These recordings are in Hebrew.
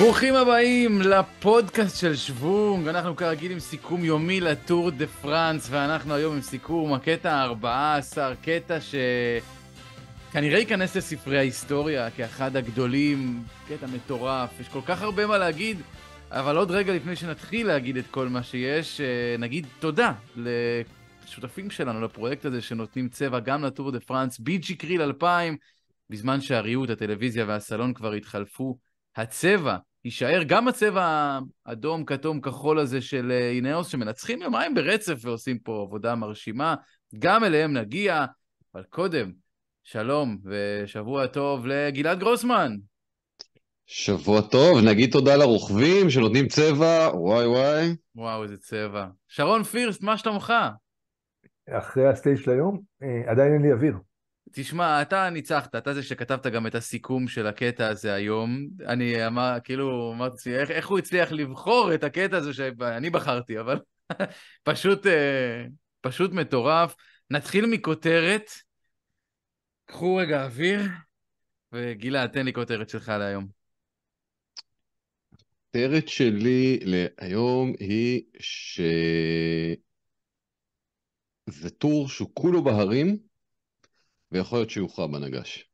ברוכים הבאים לפודקאסט של שוונג, אנחנו כרגיל עם סיכום יומי לטור דה פרנס, ואנחנו היום עם סיכום הקטע ה-14, קטע שכנראה ייכנס לספרי ההיסטוריה כאחד הגדולים, קטע מטורף, יש כל כך הרבה מה להגיד, אבל עוד רגע לפני שנתחיל להגיד את כל מה שיש, אה, נגיד תודה לשותפים שלנו לפרויקט הזה שנותנים צבע גם לטור דה פרנס, ביג'י קריל 2000, בזמן שהריהוט, הטלוויזיה והסלון כבר התחלפו. הצבע יישאר גם הצבע האדום, כתום, כחול הזה של אה, אינאוס, שמנצחים יומיים ברצף ועושים פה עבודה מרשימה. גם אליהם נגיע, אבל קודם, שלום ושבוע טוב לגלעד גרוסמן. שבוע טוב, נגיד תודה לרוכבים שנותנים צבע, וואי וואי. וואו, איזה צבע. שרון פירסט, מה שלומך? אחרי הסטייג' של היום, אה, עדיין אין לי אוויר. תשמע, אתה ניצחת, אתה זה שכתבת גם את הסיכום של הקטע הזה היום. אני אמר, כאילו, אמרתי, איך, איך הוא הצליח לבחור את הקטע הזה שאני בחרתי, אבל פשוט, אה, פשוט מטורף. נתחיל מכותרת. קחו רגע אוויר, וגילה, תן לי כותרת שלך להיום. הכותרת שלי להיום היא ש... זה טור שהוא כולו בהרים, ויכול להיות שיוכרע בנגש.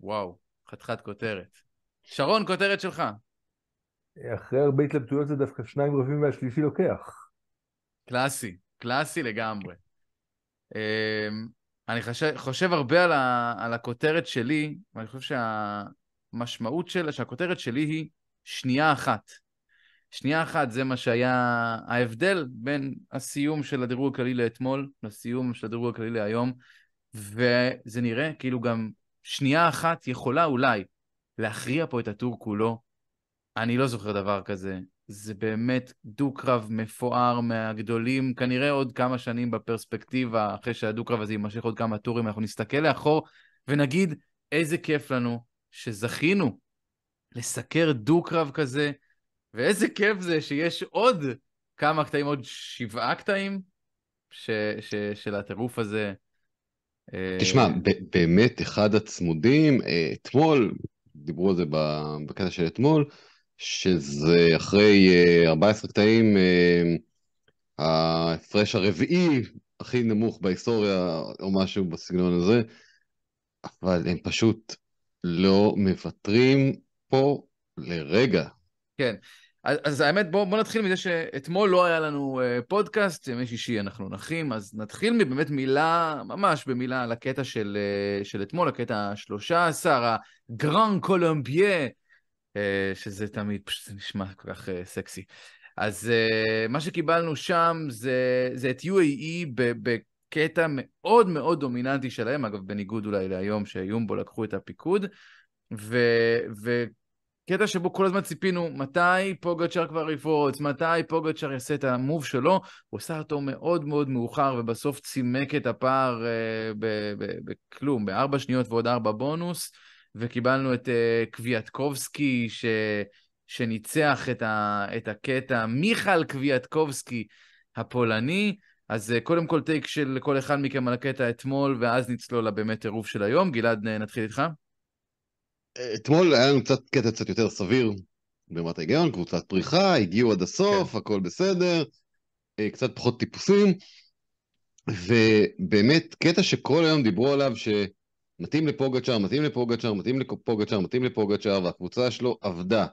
וואו, חתיכת כותרת. שרון, כותרת שלך. אחרי הרבה התלבטויות זה דווקא שניים רבים והשלישי לוקח. קלאסי, קלאסי לגמרי. אמ, אני חושב, חושב הרבה על, ה, על הכותרת שלי, ואני חושב שהמשמעות שלה, שהכותרת שלי היא שנייה אחת. שנייה אחת זה מה שהיה ההבדל בין הסיום של הדירוג הכללי לאתמול לסיום של הדירוג הכללי להיום. וזה נראה כאילו גם שנייה אחת יכולה אולי להכריע פה את הטור כולו. אני לא זוכר דבר כזה. זה באמת דו-קרב מפואר מהגדולים, כנראה עוד כמה שנים בפרספקטיבה, אחרי שהדו-קרב הזה יימשך עוד כמה טורים, אנחנו נסתכל לאחור ונגיד איזה כיף לנו שזכינו לסקר דו-קרב כזה, ואיזה כיף זה שיש עוד כמה קטעים, עוד שבעה קטעים ש, ש, של הטירוף הזה. תשמע, אה, באמת אחד הצמודים, אה, אתמול, דיברו על זה בקטע של אתמול, שזה אחרי 14 אה, קטעים, ההפרש הרביעי הכי נמוך בהיסטוריה, או משהו בסגנון הזה, אבל הם פשוט לא מוותרים פה לרגע. כן, אז, אז האמת, בואו בוא נתחיל מזה שאתמול לא היה לנו uh, פודקאסט, ימי שישי אנחנו נחים, אז נתחיל מבאמת מילה, ממש במילה על הקטע של, uh, של אתמול, הקטע ה-13, הגרנד קולומביה, uh, שזה תמיד, פשוט נשמע כל כך uh, סקסי. אז uh, מה שקיבלנו שם זה, זה את UAE בקטע מאוד מאוד דומיננטי שלהם, אגב, בניגוד אולי להיום שיומבו לקחו את הפיקוד, ו... ו- קטע שבו כל הזמן ציפינו מתי פוגצ'ר כבר יפרוץ, מתי פוגצ'ר יעשה את המוב שלו, הוא עשה אותו מאוד מאוד מאוחר ובסוף צימק את הפער אה, בכלום, בארבע שניות ועוד ארבע בונוס, וקיבלנו את אה, קוויאטקובסקי ש... שניצח את, ה... את הקטע, מיכל קוויאטקובסקי הפולני. אז אה, קודם כל טייק של כל אחד מכם על הקטע אתמול, ואז נצלול לבאמת עירוב של היום. גלעד, אה, נתחיל איתך. אתמול היה לנו קצת קטע קצת יותר סביר ברמת ההיגיון, קבוצת פריחה, הגיעו עד הסוף, כן. הכל בסדר, אה, קצת פחות טיפוסים, ובאמת קטע שכל היום דיברו עליו שמתאים לפוגצ'אר, מתאים לפוגצ'אר, מתאים לפוגצ'אר, מתאים לפוגצ'אר, והקבוצה שלו עבדה.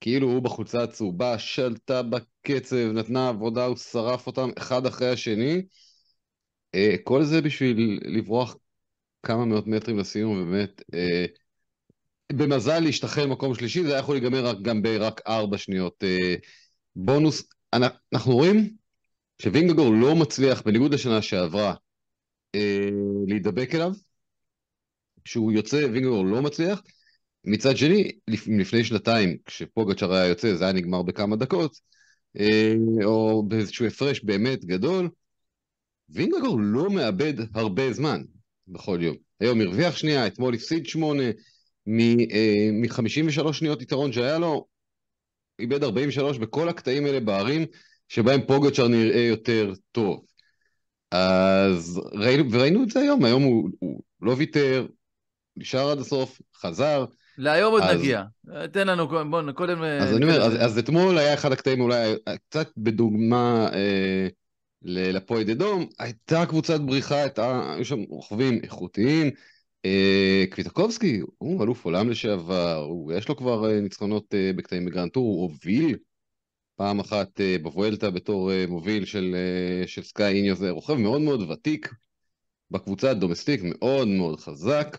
כאילו הוא בחולצה הצהובה, שלטה בקצב, נתנה עבודה, הוא שרף אותם אחד אחרי השני. אה, כל זה בשביל לברוח כמה מאות מטרים לסיום, ובאמת, אה, במזל להשתחרר מקום שלישי, זה היה יכול להיגמר רק, גם ברק ארבע שניות אה, בונוס. אנחנו רואים שווינגגור לא מצליח, בניגוד לשנה שעברה, אה, להידבק אליו. כשהוא יוצא, וינגגור לא מצליח. מצד שני, לפ- לפני שנתיים, כשפוגצ'ר היה יוצא, זה היה נגמר בכמה דקות, אה, או באיזשהו הפרש באמת גדול, וינגגור לא מאבד הרבה זמן בכל יום. היום הרוויח שנייה, אתמול הפסיד שמונה, אה, מ-53 שניות יתרון שהיה לו, איבד 43 בכל הקטעים האלה בערים, שבהם פוגצ'ר נראה יותר טוב. אז ראינו, וראינו את זה היום, היום הוא, הוא לא ויתר, נשאר עד הסוף, חזר. להיום עוד אז... נגיע. תן לנו, בואו קודם... אה, אז אני אומר, אז, אז אתמול היה אחד הקטעים אולי קצת בדוגמה אה, לפועד אדום, הייתה קבוצת בריחה, הייתה, היו שם רוכבים איכותיים, אה, קוויטקובסקי הוא אלוף עולם לשעבר, הוא, יש לו כבר אה, ניצחונות אה, בקטעים בגרנד טור, הוא הוביל פעם אחת בבואלטה בתור מוביל של, של סקאי איניו, זה רוכב מאוד מאוד ותיק בקבוצה הדומסטיק, מאוד מאוד חזק,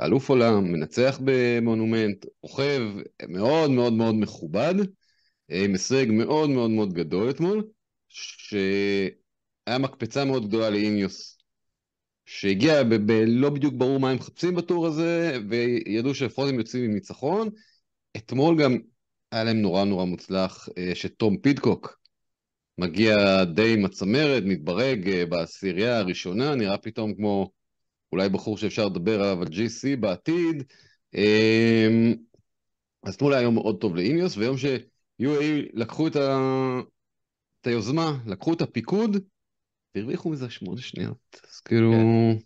אלוף עולם, מנצח במונומנט, רוכב מאוד מאוד מאוד מכובד, עם הישג מאוד מאוד מאוד גדול אתמול, שהיה מקפצה מאוד גדולה לאיניוס שהגיע בלא בדיוק ברור מה הם מחפשים בטור הזה, וידעו שהפרוטים יוצאים עם ניצחון. אתמול גם היה להם נורא נורא מוצלח אה, שתום פידקוק מגיע די עם הצמרת, מתברג אה, בעשירייה הראשונה, נראה פתאום כמו אולי בחור שאפשר לדבר עליו על GC בעתיד. אמ, אז אתמול היה יום מאוד טוב לאיניוס, ויום ש-UAE לקחו את, ה... את היוזמה, לקחו את הפיקוד, הרוויחו מזה שמונה שניות. אז כאילו... כן.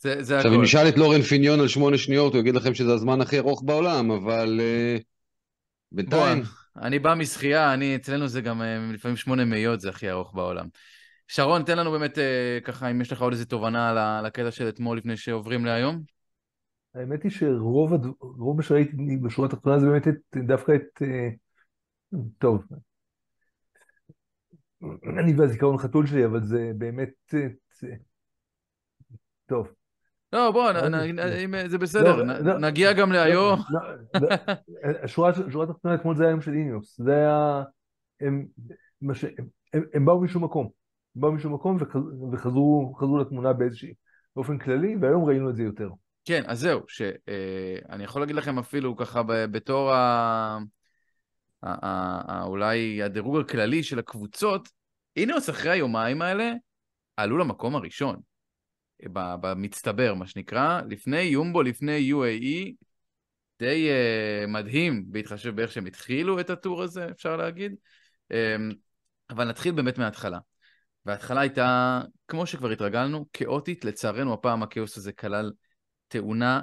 זה, זה עכשיו, הכל. אם נשאל את לורן פיניון על שמונה שניות, הוא יגיד לכם שזה הזמן הכי ארוך בעולם, אבל אה, בינתיים... אני בא משחייה, אני, אצלנו זה גם אה, לפעמים שמונה מאיות זה הכי ארוך בעולם. שרון, תן לנו באמת, אה, ככה, אם יש לך עוד איזו תובנה על הקטע של אתמול לפני שעוברים להיום. האמת היא שרוב הדו... מה שראיתי בשורה התחתונה זה באמת את, דווקא את... טוב, אני והזיכרון חתול שלי, אבל זה באמת... טוב. לא, בוא, לא אם זה לא, בסדר, לא, נגיע גם להיום. השורה התחתונה אתמול זה היה יום של איניוס, זה היה... הם, באו משום מקום, הם באו משום מקום וחזרו לתמונה באיזשהו באופן כללי, והיום ראינו את זה יותר. כן, אז זהו, שאני אה, יכול להגיד לכם אפילו ככה בתור ה... אולי הדירוג הכללי של הקבוצות, אינוס אחרי היומיים האלה עלו למקום הראשון, במצטבר, מה שנקרא, לפני יומבו, לפני UAE, די uh, מדהים בהתחשב באיך שהם התחילו את הטור הזה, אפשר להגיד. Um, אבל נתחיל באמת מההתחלה. וההתחלה הייתה, כמו שכבר התרגלנו, כאוטית. לצערנו, הפעם הכאוס הזה כלל תאונה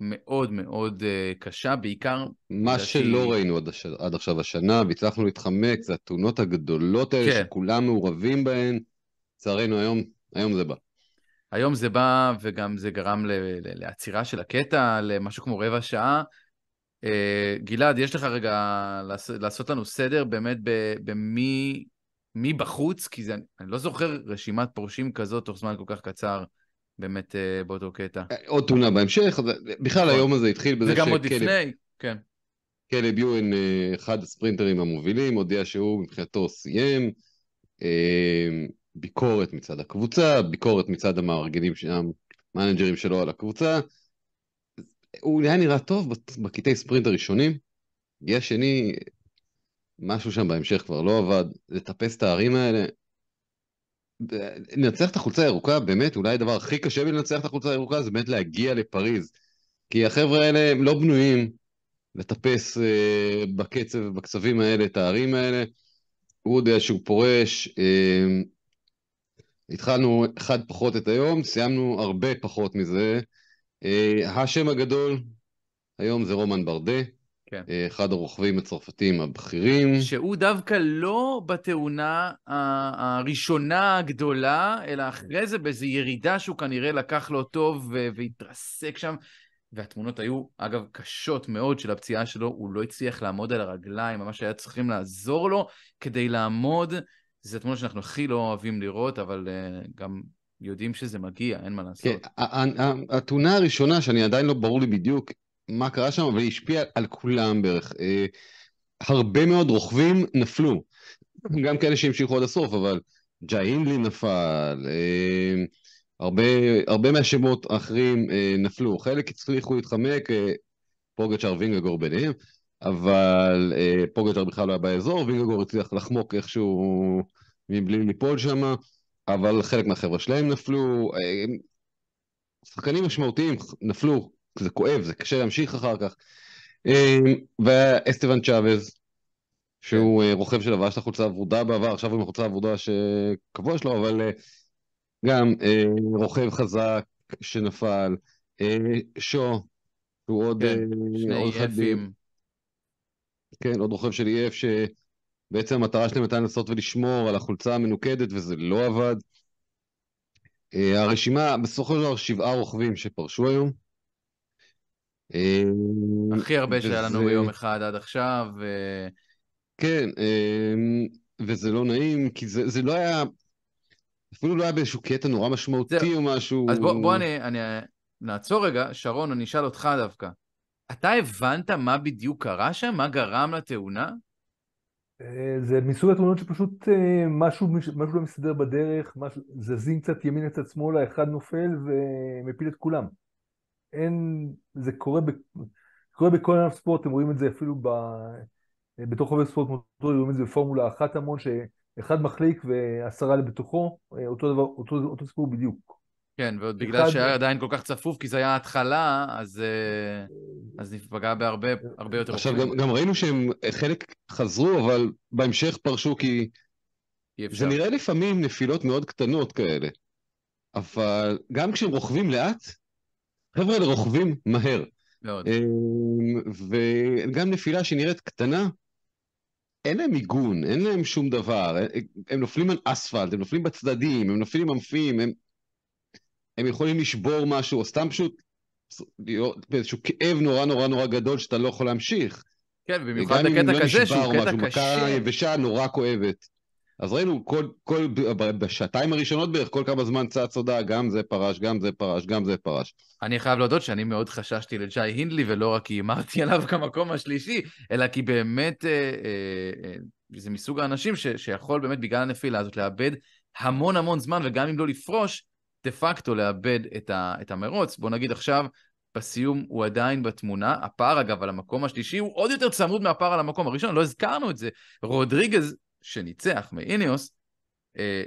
מאוד מאוד אה, קשה, בעיקר... מה לדעתי... שלא ראינו עד, הש... עד עכשיו השנה, והצלחנו להתחמק, זה התאונות הגדולות האלה כן. שכולם מעורבים בהן. לצערנו היום, היום זה בא. היום זה בא, וגם זה גרם ל... ל... לעצירה של הקטע, למשהו כמו רבע שעה. אה, גלעד, יש לך רגע לעשות לנו סדר באמת במי מי בחוץ? כי זה, אני לא זוכר רשימת פורשים כזאת תוך זמן כל כך קצר באמת אה, באותו קטע. אה, עוד תאונה בהמשך, בכלל נכון. היום הזה התחיל בזה שכלב... וגם עוד לפני, כן. קלב יואן, אה, אחד הספרינטרים המובילים, הודיע שהוא מבחינתו סיים. ביקורת מצד הקבוצה, ביקורת מצד המארגנים, של המנג'רים שלו על הקבוצה. הוא היה נראה טוב בקטעי ספרינט הראשונים. הגיע שני, משהו שם בהמשך כבר לא עבד, לטפס את הערים האלה, לנצח את החולצה הירוקה, באמת, אולי הדבר הכי קשה בלנצח את החולצה הירוקה זה באמת להגיע לפריז. כי החבר'ה האלה הם לא בנויים לטפס אה, בקצב, בקצבים האלה, את הערים האלה. הוא יודע שהוא פורש. אה, התחלנו אחד פחות את היום, סיימנו הרבה פחות מזה. אה, השם הגדול היום זה רומן ברדה. כן. אה, אחד הרוכבים הצרפתים הבכירים. שהוא דווקא לא בתאונה הראשונה הגדולה, אלא אחרי זה באיזו ירידה שהוא כנראה לקח לו טוב והתרסק שם. והתמונות היו, אגב, קשות מאוד של הפציעה שלו, הוא לא הצליח לעמוד על הרגליים, ממש היה צריכים לעזור לו כדי לעמוד. זו תמונה שאנחנו הכי לא אוהבים לראות, אבל uh, גם יודעים שזה מגיע, אין מה כן, לעשות. כן, התאונה הראשונה, שאני עדיין לא ברור לי בדיוק מה קרה שם, אבל היא השפיעה על כולם בערך. אה, הרבה מאוד רוכבים נפלו. גם כאלה שהמשיכו עד הסוף, אבל ג'אי הינדלי נפל, אה, הרבה, הרבה מהשמות האחרים אה, נפלו. חלק הצליחו להתחמק, אה, פוגצ'ר וינגגור ביניהם, אבל אה, פוגצ'ר בכלל לא היה באזור, וינגגור הצליח לחמוק איכשהו מבלי ליפול שם, אבל חלק מהחבר'ה שלהם נפלו. אה, שחקנים משמעותיים נפלו זה כואב, זה קשה להמשיך אחר כך. אמ, ואסטיבן צ'אבז, שהוא אה, רוכב של הבאה של החולצה הוורודה בעבר, עכשיו הוא עם החולצה הוורודה שקבוע שלו, אבל אה, גם אה, רוכב חזק שנפל, שו, שהוא עוד... כן, שני EFים. כן, עוד רוכב של EF שבעצם המטרה שלהם הייתה לנסות ולשמור על החולצה המנוקדת, וזה לא עבד. הרשימה, בסופו של דבר, שבעה רוכבים שפרשו היום. אה, הכי הרבה וזה... שהיה לנו ביום אחד עד עכשיו. ו... כן, אמ, וזה לא נעים, כי זה, זה לא היה, אפילו לא היה באיזשהו קטע נורא משמעותי זה... או משהו. אז בוא, בוא אני, אני נעצור רגע, שרון, אני אשאל אותך דווקא. אתה הבנת מה בדיוק קרה שם? מה גרם לתאונה? אה, זה מסוג התמונות שפשוט אה, משהו, משהו לא מסתדר בדרך, משהו, זזים קצת ימינה קצת שמאלה, אחד נופל ומפיל את כולם. אין, זה קורה, ב, קורה בכל ענף ספורט, אתם רואים את זה אפילו ב, בתוך חובר ספורט מוטורי, רואים את זה בפורמולה אחת המון, שאחד מחליק ועשרה לבתוכו, אה, אותו דבר, אותו, אותו סיפור בדיוק. כן, ועוד אחד... בגלל שהיה עדיין כל כך צפוף, כי זה היה התחלה, אז, אה, אז נפגע בהרבה יותר... עכשיו, גם, גם ראינו שהם, אה, חלק חזרו, אבל בהמשך פרשו כי... זה נראה לפעמים נפילות מאוד קטנות כאלה. אבל גם כשהם רוכבים לאט, חבר'ה רוכבים מהר. מאוד. אמ, וגם נפילה שנראית קטנה, אין להם עיגון, אין להם שום דבר. הם נופלים על אספלט, הם נופלים בצדדים, הם נופלים עם אמפים, הם, הם יכולים לשבור משהו, או סתם פשוט להיות באיזשהו כאב נורא נורא נורא גדול שאתה לא יכול להמשיך. כן, במיוחד הקטע לא כזה שהוא קטע קשה. גם אם לא נשבר משהו, מכה יבשה נורא כואבת. אז ראינו כל, כל, בשעתיים הראשונות בערך, כל כמה זמן צץ הודעה, גם זה פרש, גם זה פרש, גם זה פרש. אני חייב להודות שאני מאוד חששתי לג'י הינדלי, ולא רק כי אמרתי עליו כמקום השלישי, אלא כי באמת, אה, אה, אה, זה מסוג האנשים ש, שיכול באמת, בגלל הנפילה הזאת, לאבד המון המון זמן, וגם אם לא לפרוש, דה פקטו לאבד את, ה, את המרוץ. בוא נגיד עכשיו, בסיום הוא עדיין בתמונה. הפער, אגב, על המקום השלישי הוא עוד יותר צמוד מהפער על המקום הראשון, לא הזכרנו את זה. רודריגז שניצח מאיניוס, אה,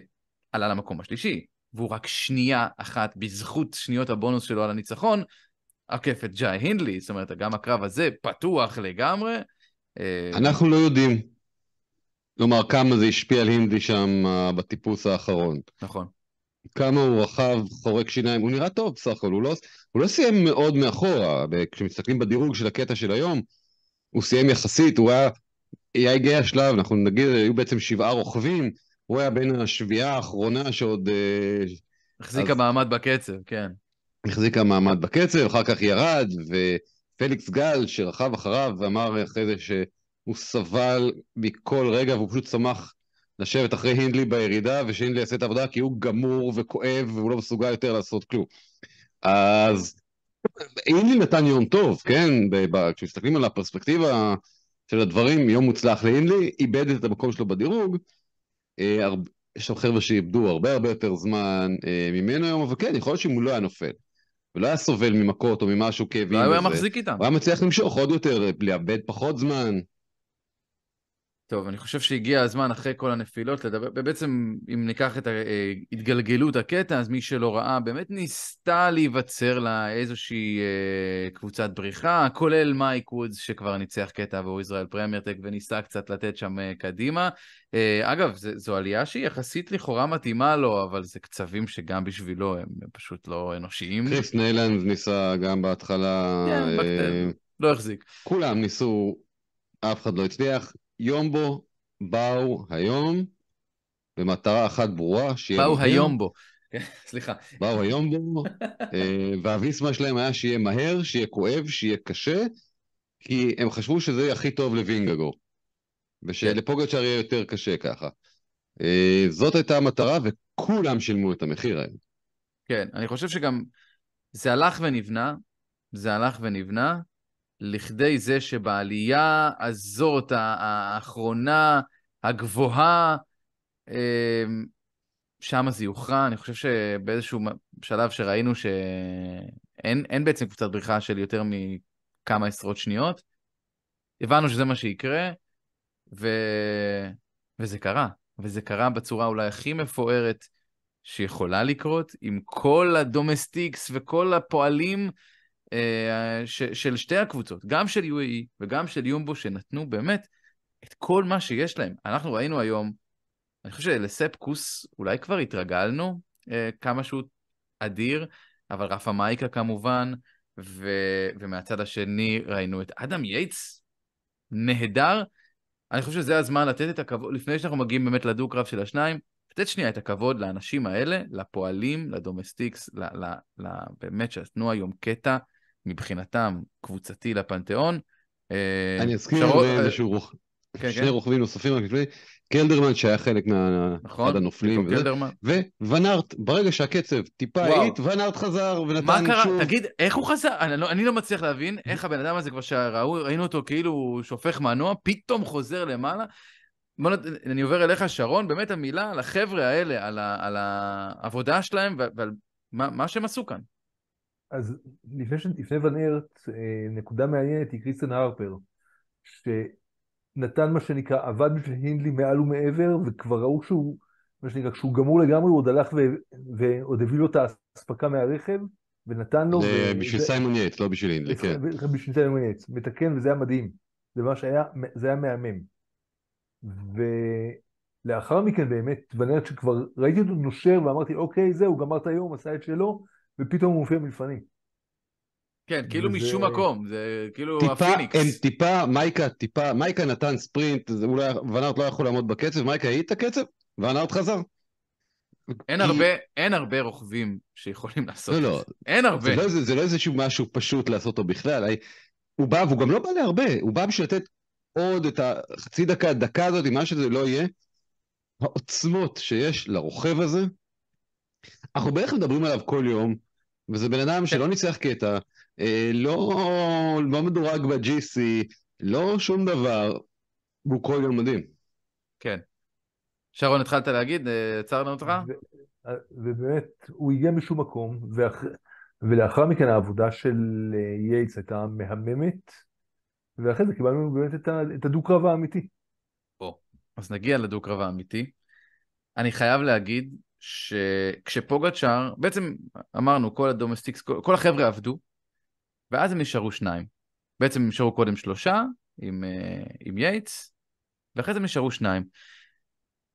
עלה למקום השלישי, והוא רק שנייה אחת, בזכות שניות הבונוס שלו על הניצחון, עקף את ג'אי הינדלי, זאת אומרת, גם הקרב הזה פתוח לגמרי. אה... אנחנו לא יודעים. כלומר, כמה זה השפיע על הינדלי שם אה, בטיפוס האחרון. נכון. כמה הוא רחב, חורק שיניים, הוא נראה טוב בסך הכל, הוא לא, הוא לא סיים מאוד מאחורה, כשמסתכלים בדירוג של הקטע של היום, הוא סיים יחסית, הוא היה היה הגיע השלב, אנחנו נגיד, היו בעצם שבעה רוכבים, הוא היה בין השביעה האחרונה שעוד... אה, החזיקה אז... מעמד בקצב, כן. החזיקה מעמד בקצב, אחר כך ירד, ופליקס גל, שרכב אחריו, אמר אחרי זה שהוא סבל מכל רגע, והוא פשוט שמח לשבת אחרי הינדלי בירידה, ושהינדלי יעשה את העבודה כי הוא גמור וכואב, והוא לא מסוגל יותר לעשות כלום. אז הינדלי נתן יום טוב, כן? כשמסתכלים על הפרספקטיבה של הדברים, יום מוצלח לאינלי, איבד את המקום שלו בדירוג. אה, יש שם חבר'ה שאיבדו הרבה הרבה יותר זמן אה, ממנו היום, אבל כן, יכול להיות שאם הוא לא היה נופל, ולא היה סובל ממכות או ממשהו כאבים. לא היה מחזיק איתם. הוא היה מצליח למשוך עוד יותר, אה, לאבד פחות זמן. טוב, אני חושב שהגיע הזמן אחרי כל הנפילות לדבר, בעצם אם ניקח את אה, התגלגלות הקטע, אז מי שלא ראה, באמת ניסתה להיווצר לה איזושהי אה, קבוצת בריחה, כולל מייק וודס שכבר ניצח קטע עבור ישראל פרמיירטק וניסה קצת לתת שם אה, קדימה. אה, אגב, זה, זו עלייה שהיא יחסית לכאורה מתאימה לו, אבל זה קצבים שגם בשבילו הם, פשוט לא אנושיים. קריס ניילנד ניסה גם בהתחלה... כן, אה, בקטן, לא החזיק. כולם ניסו, אף אחד לא הצליח. יום בו באו היום במטרה אחת ברורה, שיהיה... באו היום בו. סליחה. באו היום בו, אה, והוויסמה שלהם היה שיהיה מהר, שיהיה כואב, שיהיה קשה, כי הם חשבו שזה הכי טוב לווינגגו, ושלפוגצ'ר כן. יהיה יותר קשה ככה. אה, זאת הייתה המטרה, וכולם שילמו את המחיר היום. כן, אני חושב שגם זה הלך ונבנה, זה הלך ונבנה, לכדי זה שבעלייה הזאת, האחרונה, הגבוהה, אמ, שם זה יוכרע. אני חושב שבאיזשהו שלב שראינו שאין בעצם קבוצת בריחה של יותר מכמה עשרות שניות, הבנו שזה מה שיקרה, ו... וזה קרה. וזה קרה בצורה אולי הכי מפוארת שיכולה לקרות, עם כל הדומסטיקס וכל הפועלים אה, ש, של שתי הקבוצות, גם של UAE וגם של יומבו, שנתנו באמת את כל מה שיש להם. אנחנו ראינו היום, אני חושב שלספקוס אולי כבר התרגלנו אה, כמה שהוא אדיר, אבל רפה מייקה כמובן, ו, ומהצד השני ראינו את אדם יייטס, נהדר. אני חושב שזה הזמן לתת את הכבוד, לפני שאנחנו מגיעים באמת לדו-קרב של השניים, לתת שנייה את הכבוד לאנשים האלה, לפועלים, לדומסטיקס, ל, ל, ל, באמת שנתנו היום קטע מבחינתם קבוצתי לפנתיאון. אה, אני אזכיר אה, איזשהו רוח... כן, כן. שני כן. רוכבים נוספים רק לפני, קלדרמן שהיה חלק מה... נכון, הנופלים, וזה, וונארט, ברגע שהקצב טיפה האיט, וונארט חזר ונתן שוב. מה קרה? שוב... תגיד, איך הוא חזר? אני לא, אני לא מצליח להבין איך הבן אדם הזה כבר שראו, ראינו אותו כאילו שופך מנוע, פתאום חוזר למעלה. בוא נת... אני עובר אליך, שרון, באמת המילה לחבר'ה האלה, על, ה... על העבודה שלהם ועל מה, מה שהם עשו כאן. אז לפני, ש... לפני ונרט, אה, נקודה מעניינת היא קריסטן הרפר, שנתן מה שנקרא, עבד בשביל הינדלי מעל ומעבר, וכבר ראו שהוא, מה שנקרא, כשהוא גמור לגמרי, הוא עוד הלך ו... ועוד הביא לו את האספקה מהרכב, ונתן לו... בשביל ו... סיימון יץ, לא בשביל הינדלי, כן. בשביל סיימון יץ, מתקן, וזה היה מדהים. זה מה שהיה, זה היה מהמם. ולאחר מכן באמת, ונארט שכבר ראיתי אותו נושר, ואמרתי, אוקיי, זהו, גמרת היום, עשה את שלו, ופתאום הוא מופיע מלפני. כן, כאילו וזה... משום מקום, זה כאילו טיפה, הפיניקס. הם טיפה, מייקה, טיפה, מייקה נתן ספרינט, אולי ונארט לא יכול לעמוד בקצב, מייקה העיד את הקצב, ונארט חזר. אין כי... הרבה, אין הרבה רוכבים שיכולים לעשות לא, לא. את זה. לא. אין הרבה. זה לא, זה, זה לא איזשהו משהו פשוט לעשות אותו בכלל. הי... הוא בא, והוא גם לא בא להרבה, הוא בא בשביל לתת עוד את החצי דקה, דקה הזאת, מה שזה לא יהיה. העוצמות שיש לרוכב הזה, אנחנו בערך מדברים עליו כל יום, וזה בן אדם שלא ניצח קטע, אה, לא, לא מדורג ב-GC, לא שום דבר, והוא כל יום מדהים. כן. שרון, התחלת להגיד, עצרנו אה, אותך? ובאמת, הוא הגיע משום מקום, ואח... ולאחר מכן העבודה של יייטס אה, הייתה מהממת, ואחרי זה קיבלנו באמת את, ה... את הדו-קרב האמיתי. בוא, אז נגיע לדו-קרב האמיתי. אני חייב להגיד שכשפוגצ'אר, בעצם אמרנו, כל הדומסטיקס, כל, כל החבר'ה עבדו, ואז הם נשארו שניים. בעצם הם נשארו קודם שלושה, עם, אה, עם יייטס, ואחרי זה הם נשארו שניים.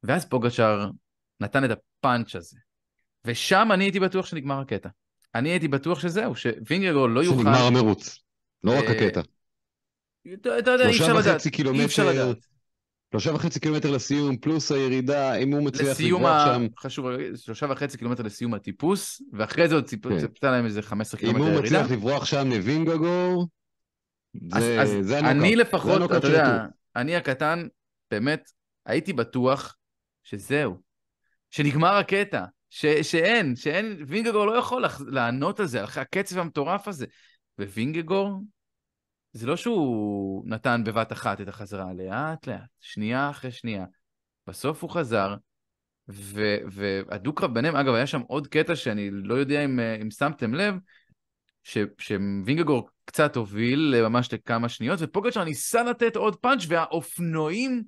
ואז פוגצ'אר נתן את הפאנץ' הזה. ושם אני הייתי בטוח שנגמר הקטע. אני הייתי בטוח שזהו, שווינגרגול לא יוכל... שנגמר המרוץ, לא רק אה, הקטע. אתה יודע, אי אפשר לדעת. שלושה וחצי קילומטר שלושה וחצי קילומטר לסיום, פלוס הירידה, אם הוא מצליח לברוח שם. חשוב, שלושה וחצי קילומטר לסיום הטיפוס, ואחרי זה עוד כן. ציפתה להם איזה 15 קילומטר ירידה. אם הוא מצליח לברוח שם לווינגגור, זה אז, זה אז אני לפחות, זה אתה יודע, אני הקטן, באמת, הייתי בטוח שזהו, שנגמר הקטע, ש, שאין, שאין, וינגגור לא יכול לענות על זה, על הקצב המטורף הזה. ווינגגור זה לא שהוא נתן בבת אחת את החזרה, לאט-לאט, שנייה אחרי שנייה. בסוף הוא חזר, ו, והדו-קרב ביניהם, אגב, היה שם עוד קטע שאני לא יודע אם, אה, אם שמתם לב, ש, שווינגגור קצת הוביל אה, ממש לכמה שניות, ופוגצ'ר ניסה לתת עוד פאנץ' והאופנועים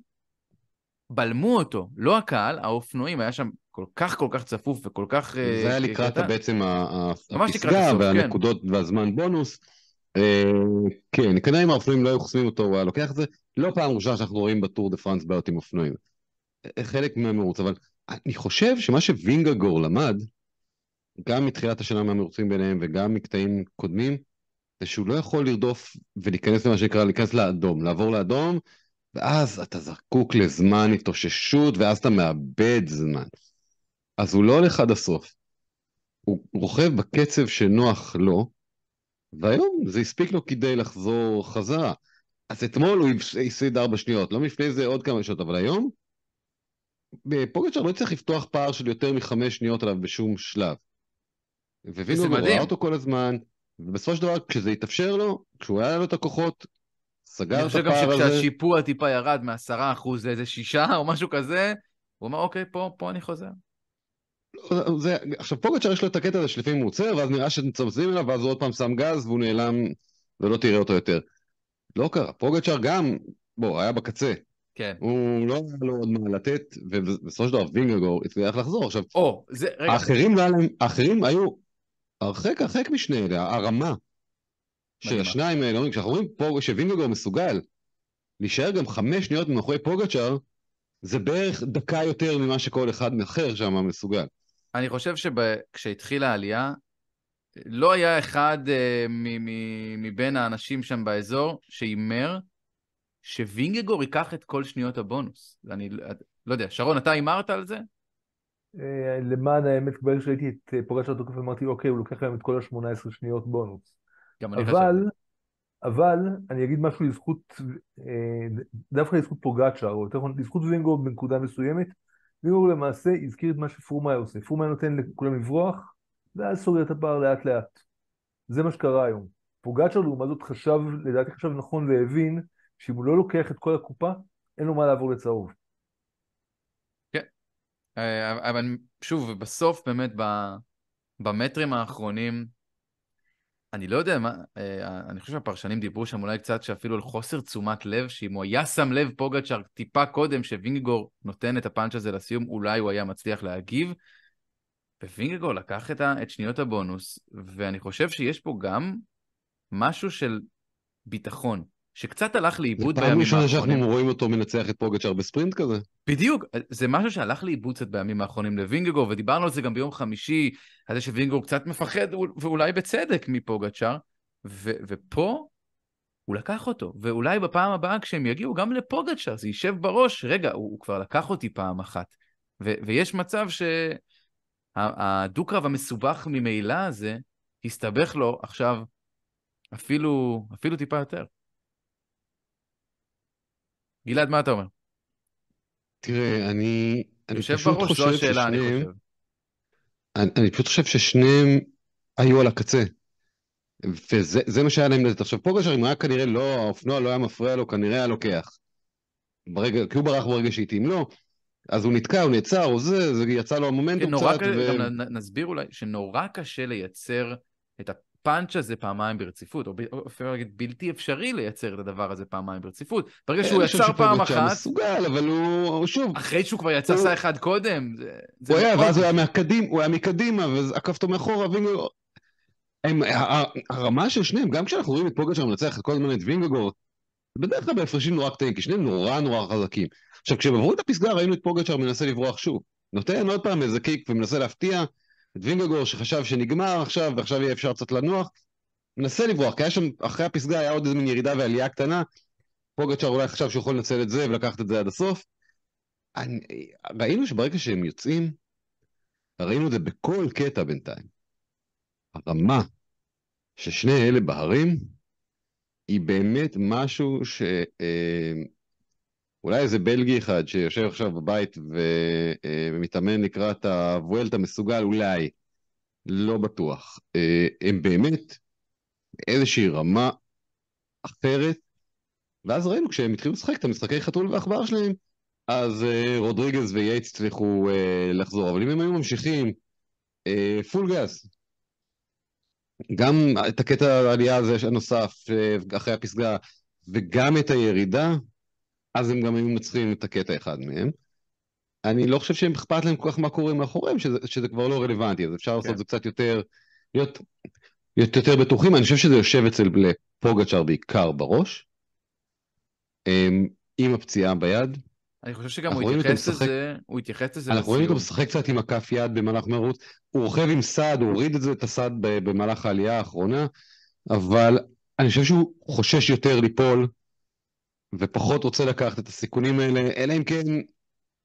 בלמו אותו, לא הקהל, האופנועים, היה שם כל כך כל כך צפוף וכל כך... אה, זה היה לקראת בעצם הפסגה כן. והנקודות כן. והזמן בונוס. אה, כן, כנראה אם האופנועים לא היו חוסמים אותו הוא היה לוקח את זה. לא פעם ראשונה שאנחנו רואים בטור דה פרנס בעיות עם אופנועים. אה, חלק מהמרוץ, אבל אני חושב שמה שווינגגור למד, גם מתחילת השנה מהמרוצים ביניהם וגם מקטעים קודמים, זה שהוא לא יכול לרדוף ולהיכנס למה שנקרא, להיכנס לאדום, לעבור לאדום, ואז אתה זקוק לזמן התאוששות, ואז אתה מאבד זמן. אז הוא לא הולך עד הסוף. הוא רוכב בקצב שנוח לו, לא, והיום זה הספיק לו כדי לחזור חזרה. אז אתמול הוא הפסיד ארבע שניות, לא מפני זה עוד כמה שעות, אבל היום, פוגצ'ר לא צריך לפתוח פער של יותר מחמש שניות עליו בשום שלב. ווינגרום ראה אותו כל הזמן, ובסופו של דבר, כשזה התאפשר לו, כשהוא היה לו את הכוחות, סגר את הפער הזה. אני חושב גם שכשהשיפוע טיפה ירד מעשרה אחוז לאיזה שישה או משהו כזה, הוא אמר, אוקיי, פה, פה אני חוזר. זה, עכשיו פוגצ'ר יש לו את הקטע הזה שלפעמים הוא עוצר, ואז נראה שמצמצמים אליו, ואז הוא עוד פעם שם גז והוא נעלם ולא תראה אותו יותר. לא קרה, פוגצ'ר גם, בוא, היה בקצה. כן. הוא לא היה לו עוד מה לתת, ובסופו של דבר וינגרגור הצליח לחזור. עכשיו, או, זה, רגע. האחרים, לא להם, האחרים היו הרחק הרחק משני אלה, הרמה. של השניים האלה, כשאנחנו רואים פה שווינגרגור מסוגל להישאר גם חמש שניות מאחורי פוגצ'ר, זה בערך דקה יותר ממה שכל אחד אחר שם מסוגל. אני חושב שכשהתחילה העלייה, לא היה אחד uh, מ- מ- מבין האנשים שם באזור שהימר שווינגגור ייקח את כל שניות הבונוס. אני לא, לא יודע, שרון, אתה הימרת על זה? אה, למען האמת, ברגע שראיתי את אה, פורש לתוקף, אמרתי, אוקיי, הוא לוקח להם את כל ה-18 שניות בונוס. גם אני אבל, חשב. אבל, אני אגיד משהו לזכות, דווקא לזכות פוגצ'ר, או יותר נכון, לזכות וינגו בנקודה מסוימת, ליאור למעשה הזכיר את מה שפרומה עושה. פרומה נותן לכולם לברוח, ואז סוגר את הפער לאט לאט. זה מה שקרה היום. פוגצ'ר לעומת זאת חשב, לדעתי חשב נכון והבין, שאם הוא לא לוקח את כל הקופה, אין לו מה לעבור לצהוב. כן, אה, אבל שוב, בסוף באמת במטרים האחרונים, אני לא יודע מה, אה, אני חושב שהפרשנים דיברו שם אולי קצת שאפילו על חוסר תשומת לב, שאם הוא היה שם לב פוגצ'ר טיפה קודם שווינגגור נותן את הפאנץ' הזה לסיום, אולי הוא היה מצליח להגיב. ווינגגור לקח את, ה, את שניות הבונוס, ואני חושב שיש פה גם משהו של ביטחון. שקצת הלך לאיבוד בימים האחרונים. זה פעם ראשונה שאנחנו רואים אותו מנצח את פוגצ'ר בספרינט כזה. בדיוק, זה משהו שהלך לאיבוד קצת בימים האחרונים לווינגגו, ודיברנו על זה גם ביום חמישי, על זה שווינגגו קצת מפחד, ואולי בצדק, מפוגצ'ר, אה? ו- ופה הוא לקח אותו, ואולי בפעם הבאה כשהם יגיעו גם לפוגצ'ר, זה יישב בראש, רגע, הוא, הוא כבר לקח אותי פעם אחת. ו- ויש מצב שהדו-קרב המסובך ממילא הזה, הסתבך לו עכשיו אפילו, אפילו טיפה יותר. גלעד, מה אתה אומר? תראה, אני, אני פשוט בראש, חושב זו השאלה, ששניהם, אני חושב. אני, אני פשוט חושב ששניהם היו על הקצה. וזה מה שהיה להם לתת. עכשיו, פוגשר, אם היה כנראה לא, האופנוע לא היה מפריע לו, כנראה היה לוקח. ברגע, כי הוא ברח ברגע שהתאים לו, אז הוא נתקע, הוא נעצר, או זה, זה יצא לו המומנטום קצת. ו... נסביר אולי, שנורא קשה לייצר את ה... הפאנץ' הזה פעמיים ברציפות, או אפשר להגיד בלתי אפשרי לייצר את הדבר הזה פעמיים ברציפות. ברגע כן, שהוא יצר פעם אחת... מסוגל, אבל הוא שוב... אחרי שהוא כבר יצא סע אחד קודם. הוא היה, נכון. ואז הוא היה מהקדימה, הוא היה מקדימה, ועקף אותו מאחורה, וינגו... הרמה של שניהם, גם כשאנחנו רואים את פוגל שם מנצח כל הזמן את וינגגורד, בדרך כלל בהפרשים נורא קטנים, כי שניהם נורא נורא חזקים. עכשיו, כשהם עברו את הפסגה ראינו את פוגצ'ר מנסה לברוח שוב. נותן עוד פעם איזה קיק ומנסה להפתיע, את וינגגור שחשב שנגמר עכשיו, ועכשיו יהיה אפשר קצת לנוח, מנסה לברוח, כי היה שם, אחרי הפסגה היה עוד איזה מין ירידה ועלייה קטנה, פוגצ'ר אולי חשב שהוא יכול לנצל את זה ולקחת את זה עד הסוף. אני, ראינו שברגע שהם יוצאים, ראינו את זה בכל קטע בינתיים. הרמה ששני אלה בהרים, היא באמת משהו ש... אה, אולי איזה בלגי אחד שיושב עכשיו בבית ו, אה, ומתאמן לקראת הוולט המסוגל, אולי, לא בטוח. אה, הם באמת איזושהי רמה אחרת, ואז ראינו כשהם התחילו לשחק את המשחקי חתול ועכבר שלהם, אז אה, רודריגז וייטס הצליחו לחזור, אבל אם הם היו ממשיכים פול גז, גם את הקטע העלייה הזה הנוסף אחרי הפסגה, וגם את הירידה, אז הם גם היו מנצחים את הקטע אחד מהם. אני לא חושב שהם אכפת להם כל כך מה קורה מאחוריהם, שזה, שזה כבר לא רלוונטי, אז אפשר כן. לעשות את זה קצת יותר, להיות, להיות יותר בטוחים. אני חושב שזה יושב אצל פוגצ'אר בעיקר בראש, אמ, עם הפציעה ביד. אני חושב שגם הוא התייחס לזה, הוא התייחס לזה. אנחנו רואים אותו משחק קצת עם הכף יד במהלך מרוץ, הוא רוכב עם סעד, הוא הוריד את זה, את הסעד במהלך העלייה האחרונה, אבל אני חושב שהוא חושש יותר ליפול ופחות רוצה לקחת את הסיכונים האלה, אלא אם כן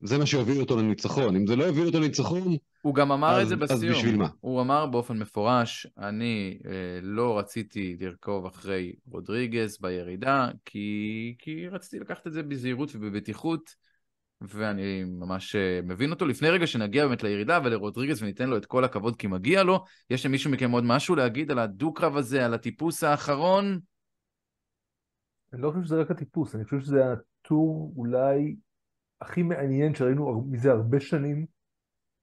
זה מה שיוביל אותו לניצחון. אם זה לא יוביל אותו לניצחון, הוא גם אמר אז, את זה בסיום. אז בשביל מה? הוא אמר באופן מפורש, אני אה, לא רציתי לרכוב אחרי רודריגז בירידה, כי, כי רציתי לקחת את זה בזהירות ובבטיחות, ואני ממש אה, מבין אותו. לפני רגע שנגיע באמת לירידה ולרודריגז וניתן לו את כל הכבוד כי מגיע לו, יש למישהו מכם עוד משהו להגיד על הדו-קרב הזה, על הטיפוס האחרון? אני לא חושב שזה רק הטיפוס, אני חושב שזה הטור אולי הכי מעניין שראינו מזה הרבה שנים.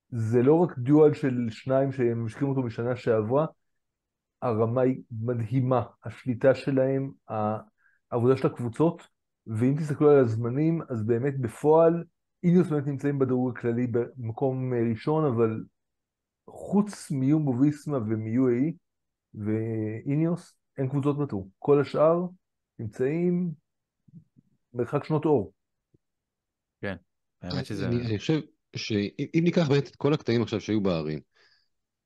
זה לא רק דואל של שניים שממשיכים אותו משנה שעברה, הרמה היא מדהימה, השליטה שלהם, העבודה של הקבוצות, ואם תסתכלו על הזמנים, אז באמת בפועל, איניוס באמת נמצאים בדירוג הכללי במקום ראשון, אבל חוץ מיום בוביסמה ומיואי e, ואיניוס, אין קבוצות בטור. כל השאר נמצאים מרחק שנות אור. כן, האמת שזה... אני, אני חושב שאם ניקח באמת את כל הקטעים עכשיו שהיו בערים,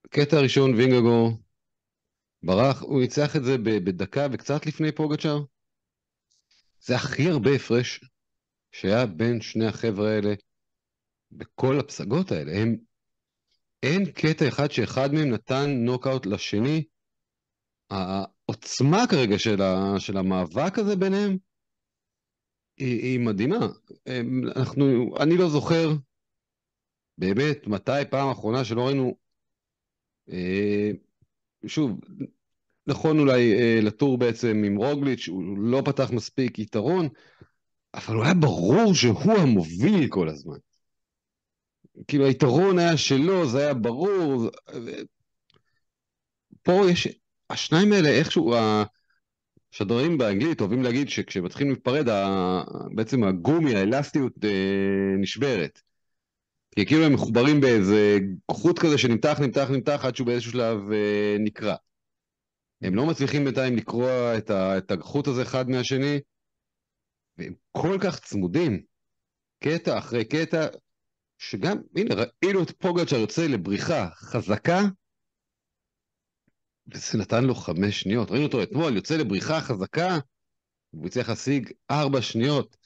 קטע ראשון, וינגגו ברח, הוא ניצח את זה בדקה וקצת לפני פוגצ'אר. זה הכי הרבה הפרש שהיה בין שני החבר'ה האלה בכל הפסגות האלה. הם... אין קטע אחד שאחד מהם נתן נוקאוט לשני. העוצמה כרגע של, ה, של המאבק הזה ביניהם היא, היא מדהימה. אנחנו, אני לא זוכר באמת מתי פעם אחרונה שלא ראינו, אה, שוב, נכון אולי אה, לטור בעצם עם רוגליץ', הוא לא פתח מספיק יתרון, אבל הוא היה ברור שהוא המוביל כל הזמן. כאילו היתרון היה שלו, זה היה ברור. אה, פה יש השניים האלה איכשהו, השדרים באנגלית אוהבים להגיד שכשמתחילים להיפרד, ה... בעצם הגומי, האלסטיות אה, נשברת. כי כאילו הם מחוברים באיזה חוט כזה שנמתח, נמתח, נמתח, עד שהוא באיזשהו שלב אה, נקרע. הם לא מצליחים בינתיים לקרוע את, החוט הזה אחד מהשני, והם כל כך צמודים, קטע אחרי קטע, שגם, הנה, ראינו את פוגלצ'ר יוצא לבריחה חזקה, וזה נתן לו חמש שניות. ראינו אותו אתמול, יוצא לבריחה חזקה, והוא הצליח להשיג ארבע שניות.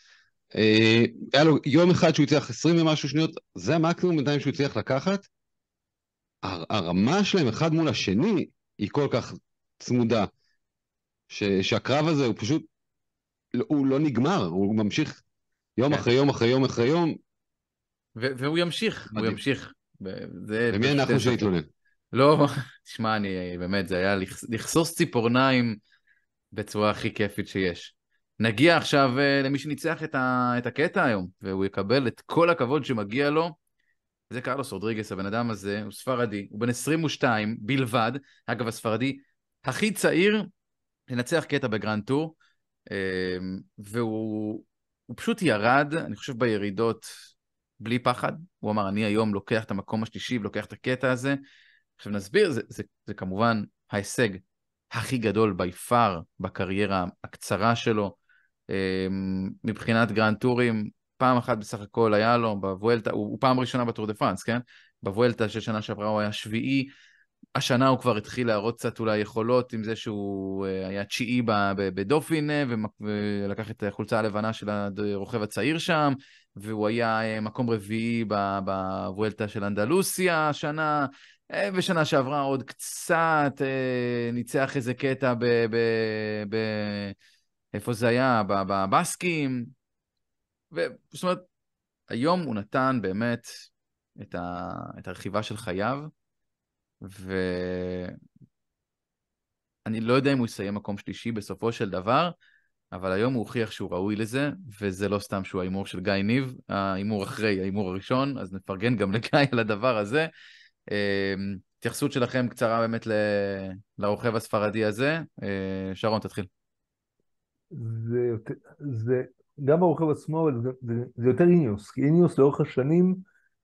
אה, היה לו יום אחד שהוא הצליח עשרים ומשהו שניות, זה המקסימום בינתיים שהוא הצליח לקחת. הר, הרמה שלהם אחד מול השני היא כל כך צמודה, ש, שהקרב הזה הוא פשוט, הוא לא נגמר, הוא ממשיך יום כן. אחרי יום אחרי יום אחרי יום. והוא ימשיך, הוא ימשיך. ומי אנחנו שנתלונן? לא, תשמע, אני באמת, זה היה לכסוס ציפורניים בצורה הכי כיפית שיש. נגיע עכשיו אה, למי שניצח את, ה, את הקטע היום, והוא יקבל את כל הכבוד שמגיע לו. זה קרלוס רודריגס, הבן אדם הזה, הוא ספרדי, הוא בן 22 בלבד, אגב, הספרדי הכי צעיר לנצח קטע בגרנד טור, אה, והוא פשוט ירד, אני חושב בירידות, בלי פחד. הוא אמר, אני היום לוקח את המקום השלישי ולוקח את הקטע הזה. עכשיו נסביר, זה, זה, זה כמובן ההישג הכי גדול בי פאר בקריירה הקצרה שלו. אמ, מבחינת גרנד טורים, פעם אחת בסך הכל היה לו בוולטה, הוא, הוא פעם ראשונה בטור דה פרנס, כן? בוולטה של שנה שעברה הוא היה שביעי, השנה הוא כבר התחיל להראות קצת אולי יכולות עם זה שהוא אה, היה תשיעי בדופינה אה, ולקח את החולצה הלבנה של הרוכב הצעיר שם, והוא היה אה, מקום רביעי בוולטה של אנדלוסיה השנה, ושנה אה, שעברה עוד קצת אה, ניצח איזה קטע ב... ב, ב איפה זה היה? בבסקים. זאת אומרת, היום הוא נתן באמת את, ה... את הרכיבה של חייו, ואני לא יודע אם הוא יסיים מקום שלישי בסופו של דבר, אבל היום הוא הוכיח שהוא ראוי לזה, וזה לא סתם שהוא ההימור של גיא ניב, ההימור אחרי ההימור הראשון, אז נפרגן גם לגיא על הדבר הזה. אמ, התייחסות שלכם קצרה באמת ל- לרוכב הספרדי הזה. אה, שרון, תתחיל. זה, יותר, זה גם הרוכב עצמו, אבל זה, זה יותר איניוס, כי איניוס לאורך השנים,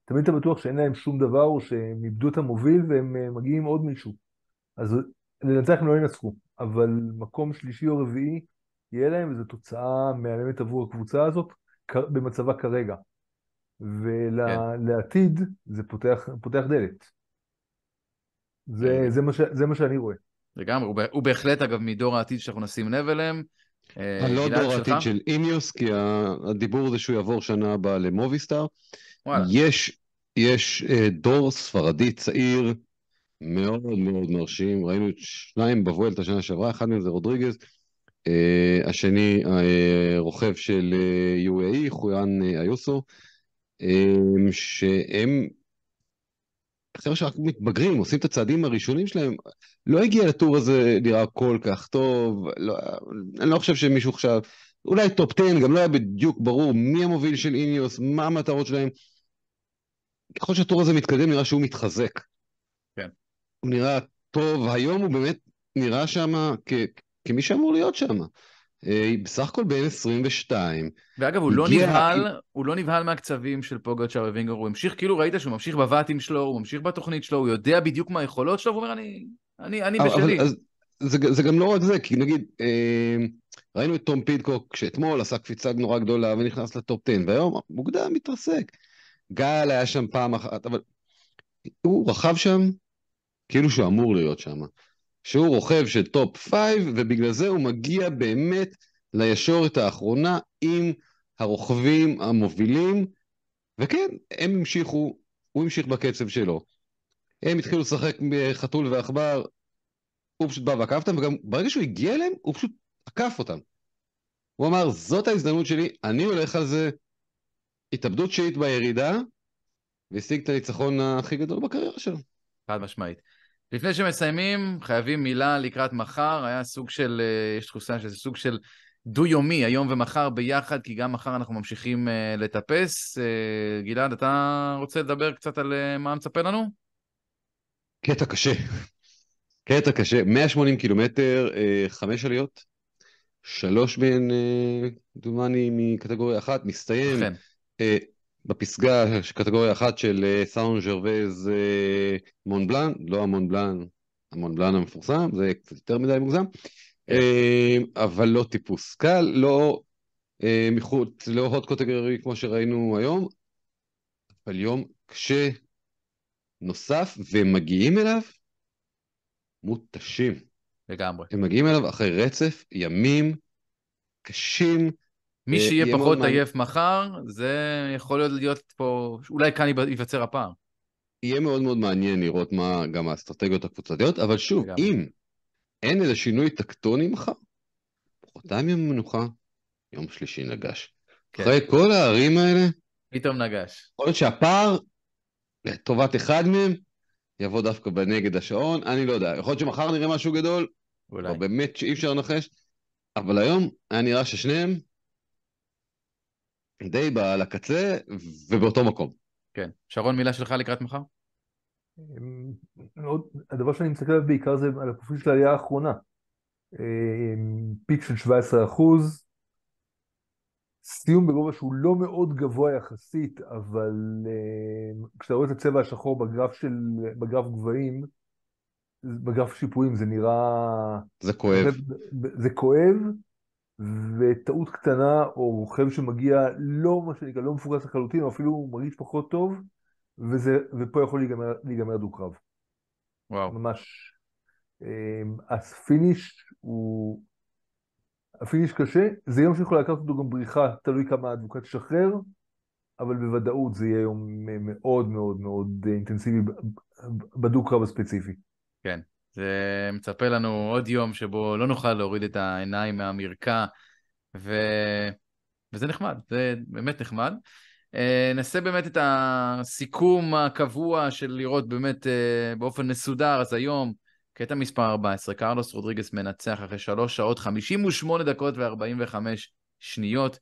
תמיד אתה בטוח שאין להם שום דבר, או שהם איבדו את המוביל והם אה, מגיעים עוד מישהו. אז לנצח הם לא ינצחו, אבל מקום שלישי או רביעי יהיה להם, וזו תוצאה מהלמת עבור הקבוצה הזאת במצבה כרגע. ולעתיד כן. זה פותח, פותח דלת. זה, אה. זה, מה ש, זה מה שאני רואה. לגמרי, הוא בהחלט אגב מדור העתיד שאנחנו נשים לב אליהם. הלא אה, אה, דור העתיד של איניוס, כי הדיבור זה שהוא יעבור שנה הבאה למוביסטאר. יש, יש דור ספרדי צעיר מאוד מאוד מרשים, ראינו את שניים בבואלט השנה שעברה, אחד מהם זה רודריגז, השני הרוכב של UAE, חויאן איוסו. אמ, שהם אחרי שרק מתבגרים, עושים את הצעדים הראשונים שלהם, לא הגיע לטור הזה נראה כל כך טוב, לא, אני לא חושב שמישהו עכשיו, אולי טופ 10, גם לא היה בדיוק ברור מי המוביל של איניוס, מה המטרות שלהם. ככל שהטור הזה מתקדם, נראה שהוא מתחזק. כן. הוא נראה טוב, היום הוא באמת נראה שם כמי שאמור להיות שם. אה, בסך הכל בין 22. ואגב, הוא לא נבהל, ה... הוא לא נבהל מהקצבים של פוגצ'אר ווינגר, הוא המשיך, כאילו ראית שהוא ממשיך בוואטים שלו, הוא ממשיך בתוכנית שלו, הוא יודע בדיוק מה היכולות שלו, והוא אומר, אני, אני, אני בשלי. אז, זה, זה גם לא רק זה, כי נגיד, אה, ראינו את תום פידקוק, שאתמול עשה קפיצה נורא גדולה ונכנס לטופ 10, והיום מוקדם מתרסק. גל היה שם פעם אחת, אבל הוא רכב שם כאילו שהוא אמור להיות שם. שהוא רוכב של טופ 5, ובגלל זה הוא מגיע באמת לישורת האחרונה עם הרוכבים המובילים, וכן, הם המשיכו, הוא המשיך בקצב שלו. הם התחילו לשחק חתול ועכבר, הוא פשוט בא ועקף אותם, וגם ברגע שהוא הגיע אליהם, הוא פשוט עקף אותם. הוא אמר, זאת ההזדמנות שלי, אני הולך על זה. התאבדות שיעית בירידה, והשיג את הניצחון הכי גדול בקריירה שלו. חד משמעית. לפני שמסיימים, חייבים מילה לקראת מחר, היה סוג של, אה, יש תחושה שזה סוג של דו-יומי, היום ומחר ביחד, כי גם מחר אנחנו ממשיכים אה, לטפס. אה, גלעד, אתה רוצה לדבר קצת על מה מצפה לנו? קטע קשה. קטע קשה. 180 קילומטר, חמש עליות, שלוש מהן, דומני, מקטגוריה אחת, מסתיים. אכן. בפסגה, של קטגוריה אחת של אה, סאונד ג'רוויז אה, מון בלאן, לא המון בלאן, המון בלאן המפורסם, זה קצת יותר מדי מוגזם, כן. אה, אבל לא טיפוס קל, לא מחוץ, לא הוד קטגורי כמו שראינו היום, אבל יום קשה נוסף, ומגיעים אליו מותשים. לגמרי. הם מגיעים אליו אחרי רצף ימים קשים, מי אה, שיהיה פחות עייף מחר, זה יכול להיות, להיות פה, אולי כאן ייווצר הפער. יהיה מאוד מאוד מעניין לראות מה גם האסטרטגיות הקבוצתיות, אבל שוב, גם. אם אין איזה שינוי טקטוני מחר, מחרתיים יום מנוחה, יום שלישי נגש. כן. אחרי כל הערים האלה... פתאום נגש. יכול להיות שהפער, לטובת אחד מהם, יבוא דווקא בנגד השעון, אני לא יודע. יכול להיות שמחר נראה משהו גדול, אולי. או באמת שאי אפשר לנחש, אבל היום היה נראה ששניהם די בא הקצה ובאותו מקום. כן. שרון, מילה שלך לקראת מחר? אמ, הדבר שאני מסתכל עליו בעיקר זה על הפרופיל של העלייה האחרונה. אמ, פיק של 17 אחוז, סיום בגובה שהוא לא מאוד גבוה יחסית, אבל אמ, כשאתה רואה את הצבע השחור בגרף של, בגרף גבהים, בגרף שיפועים זה נראה... זה כואב. זה, זה כואב, וטעות קטנה, או רוכב שמגיע לא, מה שנקרא, לא מפוקס לחלוטין, או אפילו מרגיש פחות טוב, וזה, ופה יכול להיגמר, להיגמר דו-קרב. וואו. ממש. אמ, אז פיניש הוא... הפיניש קשה, זה יום שיכול לקחת אותו גם בריחה, תלוי כמה הדבוקה תשחרר, אבל בוודאות זה יהיה יום מאוד מאוד מאוד אה, אינטנסיבי בדו-קרב הספציפי. כן. זה מצפה לנו עוד יום שבו לא נוכל להוריד את העיניים מהמרקע, ו... וזה נחמד, זה באמת נחמד. אה, נעשה באמת את הסיכום הקבוע של לראות באמת אה, באופן מסודר, אז היום קטע מספר 14, קרלוס רודריגס מנצח אחרי 3 שעות 58 דקות ו-45 שניות.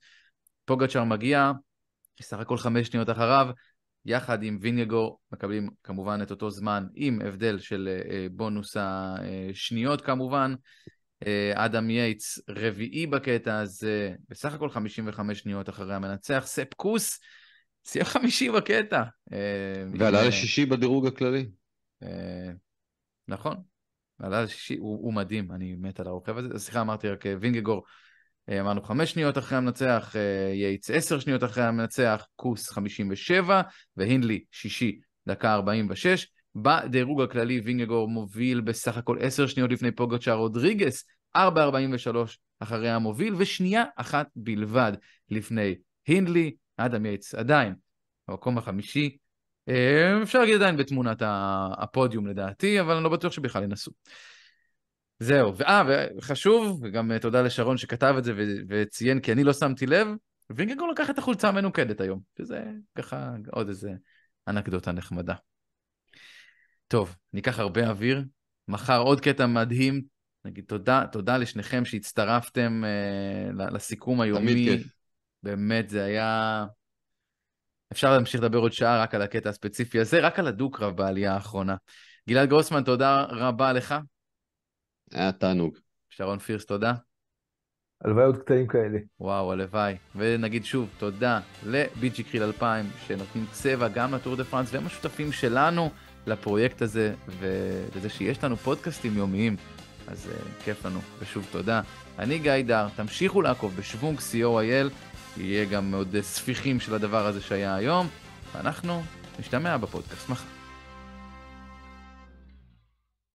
פוגצ'ר מגיע, סך הכל 5 שניות אחריו, יחד עם וינגגור מקבלים כמובן את אותו זמן עם הבדל של אה, אה, בונוס השניות כמובן. אה, אדם יייטס רביעי בקטע הזה, בסך הכל 55 שניות אחרי המנצח, ספקוס סיים חמישי בקטע. ועלה לשישי בדירוג הכללי. נכון, עלה לשישי, הוא, הוא מדהים, אני מת על הרוכב הזה. סליחה, אמרתי רק וינגגור אה, אמרנו חמש שניות אחרי המנצח, אה, יייטס עשר שניות אחרי המנצח, כוס חמישים ושבע, והינדלי שישי דקה ארבעים ושש. בדירוג הכללי וינגגור מוביל בסך הכל עשר שניות לפני פוגצ'ה רודריגס, ארבע ארבעים ושלוש אחרי המוביל ושנייה אחת בלבד לפני הינדלי, אדם יייטס עדיין במקום החמישי. אה, אפשר להגיד עדיין בתמונת הפודיום לדעתי, אבל אני לא בטוח שבכלל ינסו. זהו, ואה, וחשוב, וגם אה, תודה לשרון שכתב את זה ו- וציין, כי אני לא שמתי לב, וינגגור לקח את החולצה המנוקדת היום, שזה ככה עוד איזה אנקדוטה נחמדה. טוב, ניקח הרבה אוויר, מחר עוד קטע מדהים, נגיד תודה, תודה לשניכם שהצטרפתם אה, לסיכום היומי. תמיד כיף. באמת, זה היה... אפשר להמשיך לדבר עוד שעה רק על הקטע הספציפי הזה, רק על הדו-קרב בעלייה האחרונה. גלעד גרוסמן, תודה רבה לך. היה תענוג. שרון פירס, תודה. הלוואי עוד קטעים כאלה. וואו, הלוואי. ונגיד שוב, תודה לביג'י קריל 2000, שנותנים צבע גם לטור דה פרנס, והם השותפים שלנו לפרויקט הזה, ולזה שיש לנו פודקאסטים יומיים. אז uh, כיף לנו, ושוב תודה. אני גיא דר, תמשיכו לעקוב בשוונג co.il, יהיה גם עוד אה, ספיחים של הדבר הזה שהיה היום, ואנחנו נשתמע בפודקאסט מחר.